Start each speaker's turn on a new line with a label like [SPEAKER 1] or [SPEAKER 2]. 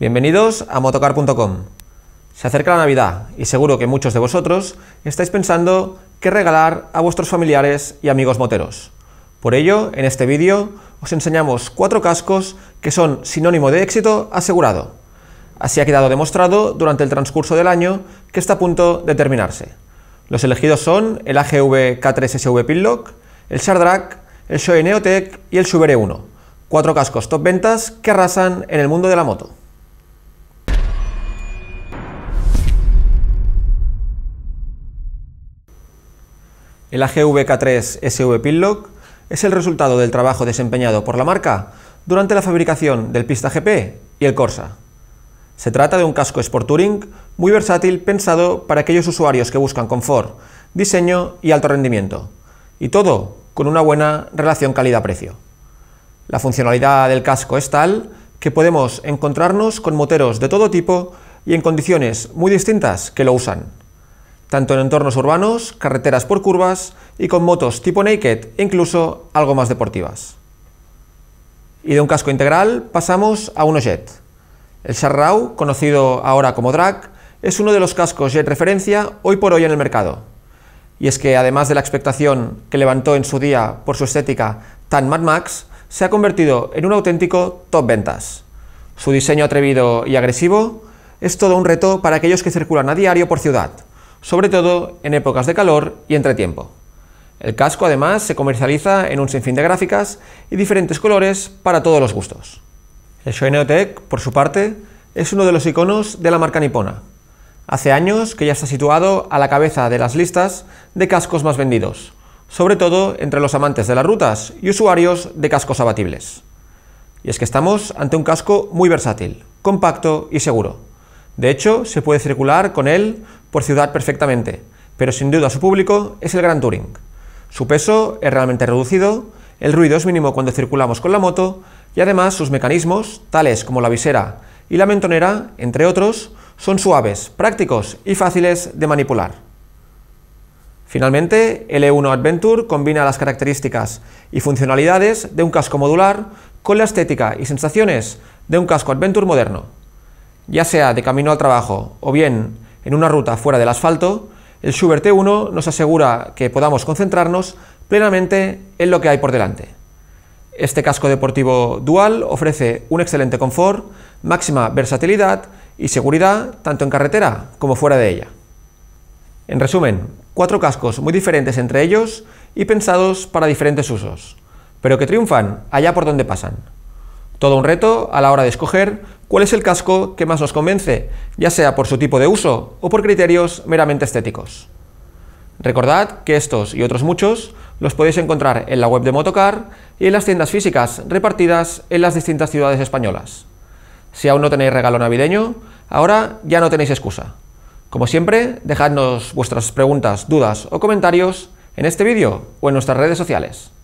[SPEAKER 1] Bienvenidos a motocar.com. Se acerca la Navidad y seguro que muchos de vosotros estáis pensando qué regalar a vuestros familiares y amigos moteros. Por ello, en este vídeo os enseñamos cuatro cascos que son sinónimo de éxito asegurado. Así ha quedado demostrado durante el transcurso del año que está a punto de terminarse. Los elegidos son el AGV K3SV Pinlock, el Shardrack, el Shoei Neotec y el Subere 1. Cuatro cascos top ventas que arrasan en el mundo de la moto. El AGVK3 SV Pinlock es el resultado del trabajo desempeñado por la marca durante la fabricación del Pista GP y el Corsa. Se trata de un casco Sport Touring muy versátil pensado para aquellos usuarios que buscan confort, diseño y alto rendimiento, y todo con una buena relación calidad-precio. La funcionalidad del casco es tal que podemos encontrarnos con moteros de todo tipo y en condiciones muy distintas que lo usan tanto en entornos urbanos, carreteras por curvas y con motos tipo naked, e incluso algo más deportivas. Y de un casco integral pasamos a uno jet. El Sharrau, conocido ahora como Drag, es uno de los cascos jet referencia hoy por hoy en el mercado. Y es que además de la expectación que levantó en su día por su estética tan Mad Max, se ha convertido en un auténtico top ventas. Su diseño atrevido y agresivo es todo un reto para aquellos que circulan a diario por ciudad, sobre todo en épocas de calor y entretiempo. El casco además se comercializa en un sinfín de gráficas y diferentes colores para todos los gustos. El tech por su parte, es uno de los iconos de la marca nipona. Hace años que ya está situado a la cabeza de las listas de cascos más vendidos, sobre todo entre los amantes de las rutas y usuarios de cascos abatibles. Y es que estamos ante un casco muy versátil, compacto y seguro. De hecho, se puede circular con él por ciudad perfectamente, pero sin duda su público es el Grand Touring. Su peso es realmente reducido, el ruido es mínimo cuando circulamos con la moto y además sus mecanismos, tales como la visera y la mentonera, entre otros, son suaves, prácticos y fáciles de manipular. Finalmente, el E1 Adventure combina las características y funcionalidades de un casco modular con la estética y sensaciones de un casco Adventure moderno ya sea de camino al trabajo o bien en una ruta fuera del asfalto, el Schubert T1 nos asegura que podamos concentrarnos plenamente en lo que hay por delante. Este casco deportivo dual ofrece un excelente confort, máxima versatilidad y seguridad tanto en carretera como fuera de ella. En resumen, cuatro cascos muy diferentes entre ellos y pensados para diferentes usos, pero que triunfan allá por donde pasan. Todo un reto a la hora de escoger cuál es el casco que más nos convence, ya sea por su tipo de uso o por criterios meramente estéticos. Recordad que estos y otros muchos los podéis encontrar en la web de Motocar y en las tiendas físicas repartidas en las distintas ciudades españolas. Si aún no tenéis regalo navideño, ahora ya no tenéis excusa. Como siempre, dejadnos vuestras preguntas, dudas o comentarios en este vídeo o en nuestras redes sociales.